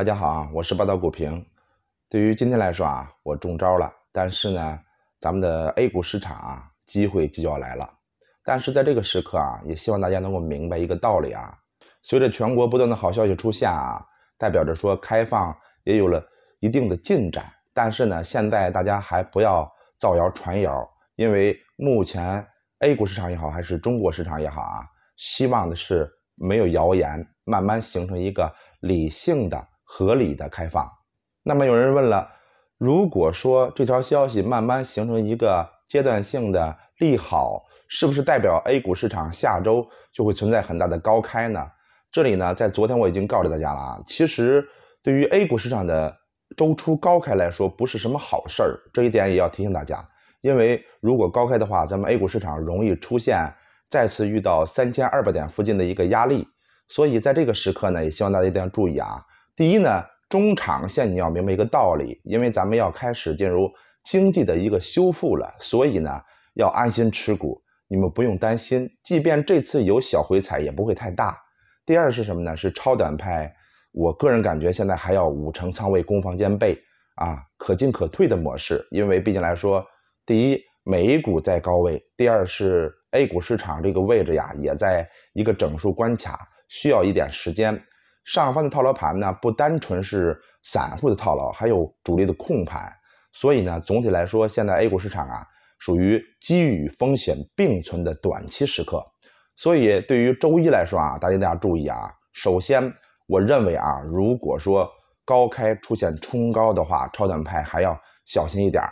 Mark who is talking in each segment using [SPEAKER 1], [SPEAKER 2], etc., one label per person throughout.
[SPEAKER 1] 大家好啊，我是霸道股评。对于今天来说啊，我中招了。但是呢，咱们的 A 股市场啊，机会即要来了。但是在这个时刻啊，也希望大家能够明白一个道理啊。随着全国不断的好消息出现啊，代表着说开放也有了一定的进展。但是呢，现在大家还不要造谣传谣，因为目前 A 股市场也好，还是中国市场也好啊，希望的是没有谣言，慢慢形成一个理性的。合理的开放，那么有人问了，如果说这条消息慢慢形成一个阶段性的利好，是不是代表 A 股市场下周就会存在很大的高开呢？这里呢，在昨天我已经告知大家了啊。其实，对于 A 股市场的周初高开来说，不是什么好事儿，这一点也要提醒大家，因为如果高开的话，咱们 A 股市场容易出现再次遇到三千二百点附近的一个压力，所以在这个时刻呢，也希望大家一定要注意啊。第一呢，中长线你要明白一个道理，因为咱们要开始进入经济的一个修复了，所以呢要安心持股，你们不用担心，即便这次有小回踩也不会太大。第二是什么呢？是超短派，我个人感觉现在还要五成仓位，攻防兼备啊，可进可退的模式，因为毕竟来说，第一，美股在高位；第二是 A 股市场这个位置呀，也在一个整数关卡，需要一点时间。上方的套牢盘呢，不单纯是散户的套牢，还有主力的控盘。所以呢，总体来说，现在 A 股市场啊，属于机遇与风险并存的短期时刻。所以，对于周一来说啊，大家大家注意啊。首先，我认为啊，如果说高开出现冲高的话，超短派还要小心一点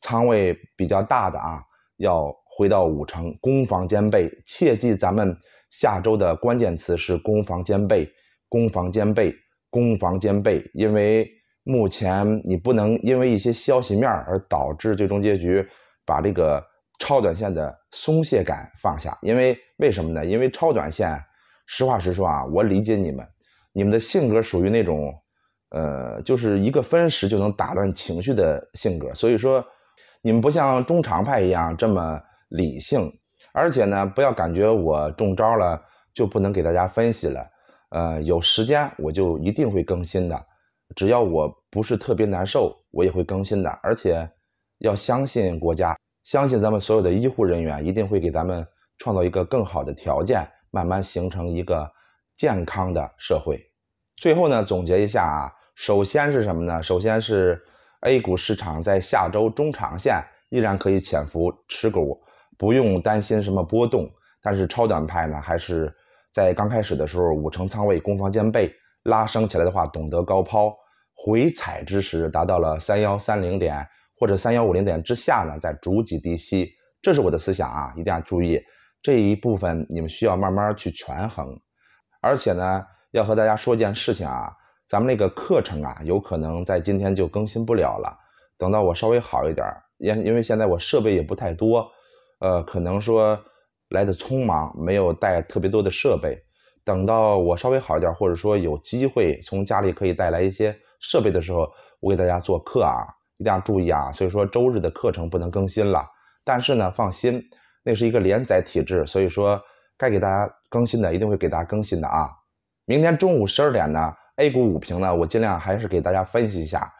[SPEAKER 1] 仓位比较大的啊，要回到五成，攻防兼备。切记，咱们下周的关键词是攻防兼备。攻防兼备，攻防兼备。因为目前你不能因为一些消息面而导致最终结局，把这个超短线的松懈感放下。因为为什么呢？因为超短线，实话实说啊，我理解你们，你们的性格属于那种，呃，就是一个分时就能打乱情绪的性格。所以说，你们不像中长派一样这么理性，而且呢，不要感觉我中招了就不能给大家分析了。呃，有时间我就一定会更新的。只要我不是特别难受，我也会更新的。而且要相信国家，相信咱们所有的医护人员一定会给咱们创造一个更好的条件，慢慢形成一个健康的社会。最后呢，总结一下啊，首先是什么呢？首先是 A 股市场在下周中长线依然可以潜伏持股，不用担心什么波动。但是超短派呢，还是。在刚开始的时候，五成仓位攻防兼备，拉升起来的话懂得高抛，回踩之时达到了三幺三零点或者三幺五零点之下呢，再逐级低吸，这是我的思想啊，一定要注意这一部分，你们需要慢慢去权衡，而且呢，要和大家说一件事情啊，咱们那个课程啊，有可能在今天就更新不了了，等到我稍微好一点，因因为现在我设备也不太多，呃，可能说。来的匆忙，没有带特别多的设备。等到我稍微好一点，或者说有机会从家里可以带来一些设备的时候，我给大家做课啊，一定要注意啊。所以说周日的课程不能更新了，但是呢，放心，那是一个连载体制，所以说该给大家更新的一定会给大家更新的啊。明天中午十二点呢，A 股午评呢，我尽量还是给大家分析一下。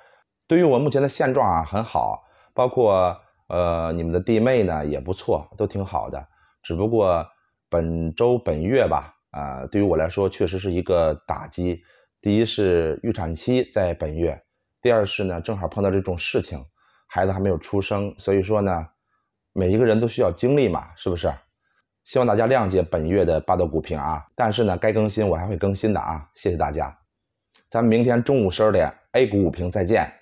[SPEAKER 1] 对于我目前的现状啊，很好，包括呃你们的弟妹呢也不错，都挺好的。只不过本周本月吧，啊，对于我来说确实是一个打击。第一是预产期在本月，第二是呢正好碰到这种事情，孩子还没有出生，所以说呢，每一个人都需要经历嘛，是不是？希望大家谅解本月的霸道股评啊。但是呢，该更新我还会更新的啊，谢谢大家。咱们明天中午十二点 A 股股评，再见。